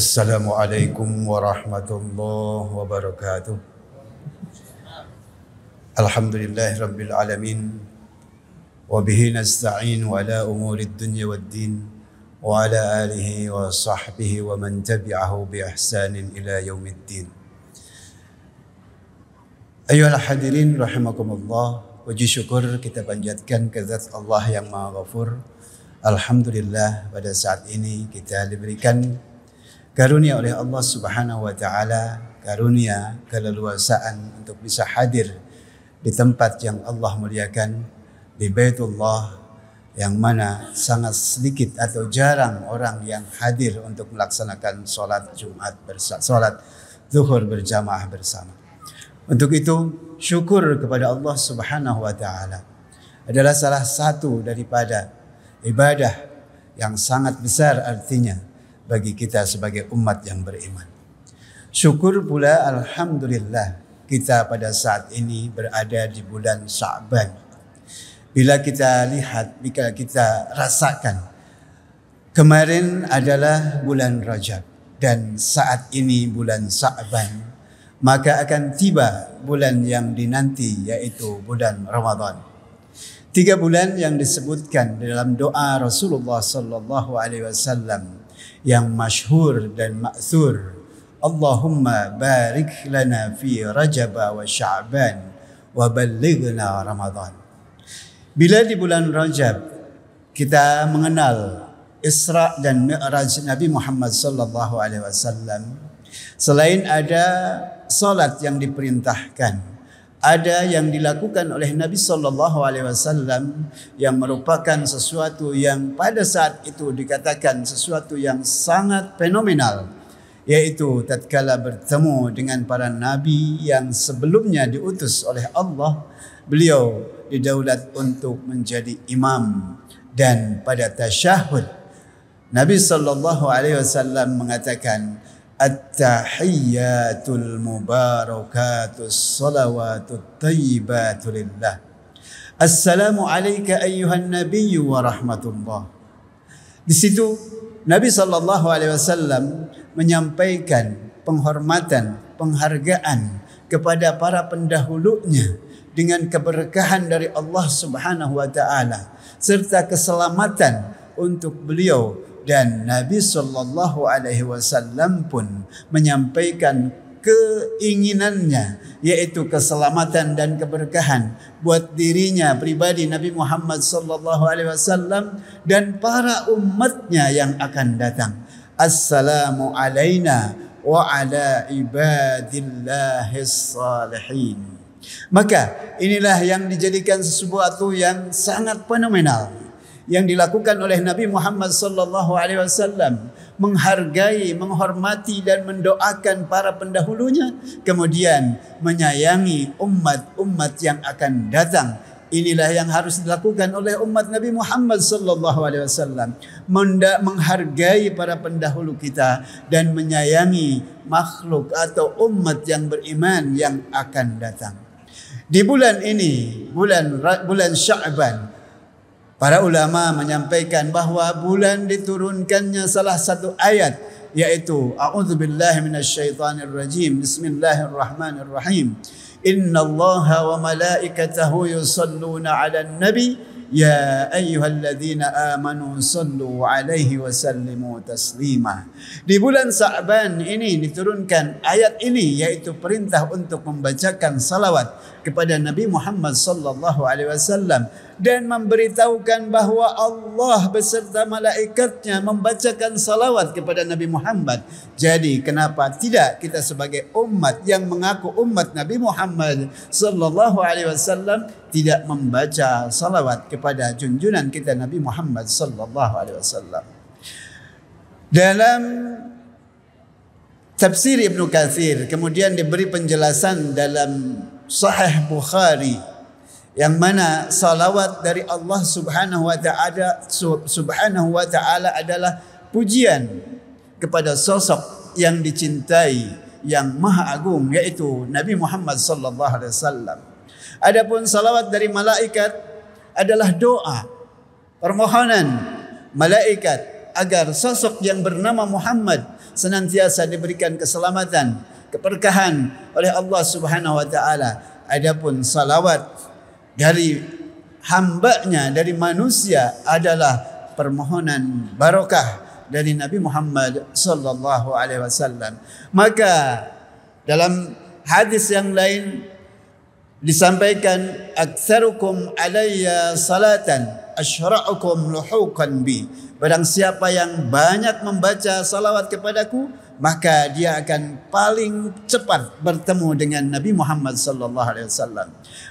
Assalamualaikum warahmatullahi wabarakatuh Alhamdulillah Rabbil Alamin Wabihi nasta'in wa ala umuri dunya wa din Wa ala alihi wa sahbihi wa man tabi'ahu bi ahsanin ila yaumiddin Ayuhal hadirin rahimakumullah Puji syukur kita panjatkan ke zat Allah yang maha ghafur Alhamdulillah pada saat ini kita diberikan karunia oleh Allah Subhanahu wa taala karunia keleluasaan untuk bisa hadir di tempat yang Allah muliakan di Baitullah yang mana sangat sedikit atau jarang orang yang hadir untuk melaksanakan salat Jumat bersama salat zuhur berjamaah bersama. Untuk itu syukur kepada Allah Subhanahu wa taala adalah salah satu daripada ibadah yang sangat besar artinya bagi kita sebagai umat yang beriman. Syukur pula Alhamdulillah kita pada saat ini berada di bulan Sa'ban. Bila kita lihat, bila kita rasakan kemarin adalah bulan Rajab dan saat ini bulan Sa'ban maka akan tiba bulan yang dinanti yaitu bulan Ramadhan. Tiga bulan yang disebutkan dalam doa Rasulullah sallallahu alaihi wasallam yang masyhur dan maksur. Allahumma barik lana fi Rajab wa Sya'ban wa ballighna Ramadan. Bila di bulan Rajab kita mengenal Isra dan Mi'raj Nabi Muhammad sallallahu alaihi wasallam selain ada solat yang diperintahkan ada yang dilakukan oleh Nabi sallallahu alaihi wasallam yang merupakan sesuatu yang pada saat itu dikatakan sesuatu yang sangat fenomenal yaitu tatkala bertemu dengan para nabi yang sebelumnya diutus oleh Allah beliau didaulat untuk menjadi imam dan pada tasyahud Nabi sallallahu alaihi wasallam mengatakan التحيات المباركات الصلوات الطيبات لله Assalamualaikum عليك Nabiyyu wa rahmatullah. الله Di situ Nabi sallallahu alaihi wasallam menyampaikan penghormatan, penghargaan kepada para pendahulunya dengan keberkahan dari Allah Subhanahu wa taala serta keselamatan untuk beliau dan Nabi sallallahu alaihi wasallam pun menyampaikan keinginannya yaitu keselamatan dan keberkahan buat dirinya pribadi Nabi Muhammad sallallahu alaihi wasallam dan para umatnya yang akan datang. Assalamu alaina wa ala ibadillahis salihin. Maka inilah yang dijadikan sesuatu yang sangat fenomenal yang dilakukan oleh Nabi Muhammad sallallahu alaihi wasallam menghargai, menghormati dan mendoakan para pendahulunya kemudian menyayangi umat-umat yang akan datang inilah yang harus dilakukan oleh umat Nabi Muhammad sallallahu alaihi wasallam menghargai para pendahulu kita dan menyayangi makhluk atau umat yang beriman yang akan datang di bulan ini bulan bulan Syaban Para ulama menyampaikan bahawa bulan diturunkannya salah satu ayat yaitu A'udzu billahi minasyaitonir rajim. Bismillahirrahmanirrahim. Innallaha wa malaikatahu yusalluna 'alan nabi يا أيها الذين آمنوا صلوا عليه وسلموا تسليما di bulan Sa'ban ini diturunkan ayat ini yaitu perintah untuk membacakan salawat kepada Nabi Muhammad sallallahu alaihi wasallam dan memberitahukan bahwa Allah beserta malaikatnya membacakan salawat kepada Nabi Muhammad. Jadi kenapa tidak kita sebagai umat yang mengaku umat Nabi Muhammad sallallahu alaihi wasallam tidak membaca salawat kepada junjunan kita Nabi Muhammad sallallahu alaihi wasallam. Dalam tafsir Ibn Kathir kemudian diberi penjelasan dalam Sahih Bukhari yang mana salawat dari Allah Subhanahu wa taala Subhanahu wa taala adalah pujian kepada sosok yang dicintai yang maha agung yaitu Nabi Muhammad sallallahu alaihi wasallam. Adapun salawat dari malaikat adalah doa, permohonan malaikat agar sosok yang bernama Muhammad senantiasa diberikan keselamatan, keberkahan oleh Allah Subhanahu wa taala. Adapun salawat dari hambanya dari manusia adalah permohonan barokah dari Nabi Muhammad sallallahu alaihi wasallam. Maka dalam hadis yang lain disampaikan aktsarukum alayya salatan asyra'ukum luhuqan bi barang siapa yang banyak membaca salawat kepadaku maka dia akan paling cepat bertemu dengan Nabi Muhammad sallallahu alaihi wasallam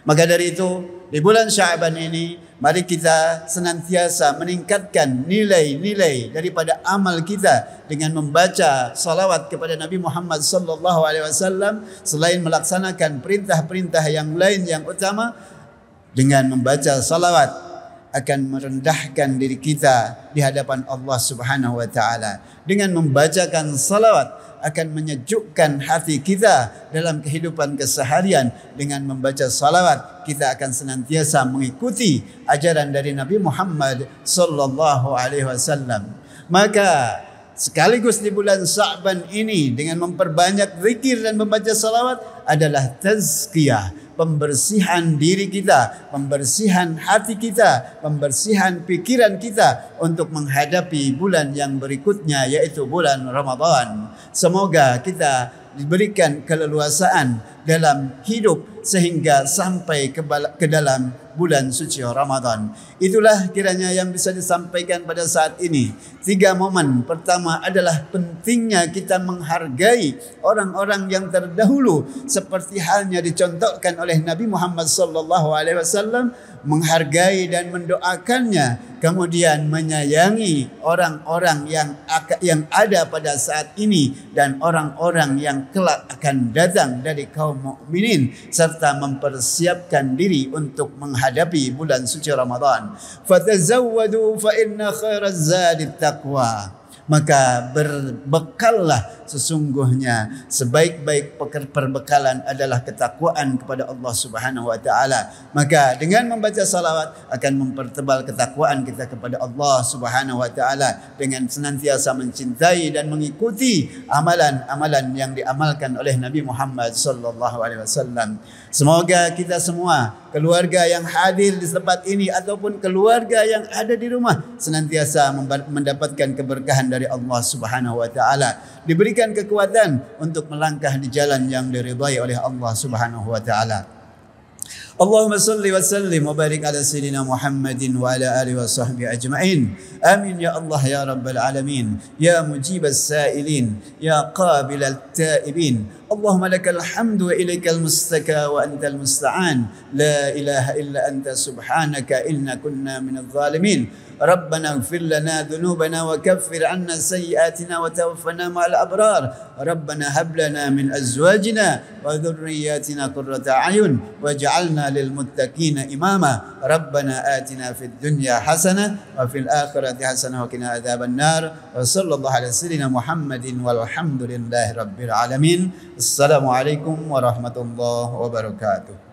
maka dari itu di bulan Syaban ini Mari kita senantiasa meningkatkan nilai-nilai daripada amal kita dengan membaca salawat kepada Nabi Muhammad SAW selain melaksanakan perintah-perintah yang lain yang utama dengan membaca salawat akan merendahkan diri kita di hadapan Allah Subhanahu wa taala dengan membacakan salawat akan menyejukkan hati kita dalam kehidupan keseharian dengan membaca salawat kita akan senantiasa mengikuti ajaran dari Nabi Muhammad sallallahu alaihi wasallam maka sekaligus di bulan Sa'ban ini dengan memperbanyak zikir dan membaca salawat adalah tazkiyah pembersihan diri kita, pembersihan hati kita, pembersihan pikiran kita untuk menghadapi bulan yang berikutnya yaitu bulan Ramadhan. Semoga kita diberikan keleluasaan dalam hidup sehingga sampai ke dalam bulan suci Ramadan. Itulah kiranya yang bisa disampaikan pada saat ini. Tiga momen pertama adalah pentingnya kita menghargai orang-orang yang terdahulu seperti halnya dicontohkan oleh Nabi Muhammad SAW menghargai dan mendoakannya kemudian menyayangi orang-orang yang yang ada pada saat ini dan orang-orang yang kelak akan datang dari kaum mukminin serta mempersiapkan diri untuk menghadapi bulan suci Ramadan. Fatazawwadu fa inna khairaz zadi taqwa maka berbekallah sesungguhnya sebaik-baik perbekalan adalah ketakwaan kepada Allah Subhanahu wa taala maka dengan membaca salawat akan mempertebal ketakwaan kita kepada Allah Subhanahu wa taala dengan senantiasa mencintai dan mengikuti amalan-amalan yang diamalkan oleh Nabi Muhammad sallallahu alaihi wasallam Semoga kita semua keluarga yang hadir di tempat ini ataupun keluarga yang ada di rumah senantiasa mendapatkan keberkahan dari Allah Subhanahu wa taala. Diberikan kekuatan untuk melangkah di jalan yang diridhai oleh Allah Subhanahu wa taala. اللهم صل وسلم وبارك على سيدنا محمد وعلى اله وصحبه اجمعين امين يا الله يا رب العالمين يا مجيب السائلين يا قابل التائبين اللهم لك الحمد واليك المستكى وانت المستعان لا اله الا انت سبحانك انا كنا من الظالمين ربنا اغفر لنا ذنوبنا وكفر عنا سيئاتنا وتوفنا مع الأبرار ربنا هب لنا من أزواجنا وذرياتنا قرة أعين واجعلنا للمتقين إماما ربنا آتنا في الدنيا حسنة وفي الآخرة حسنة وقنا عذاب النار وصلى الله على سيدنا محمد والحمد لله رب العالمين السلام عليكم ورحمة الله وبركاته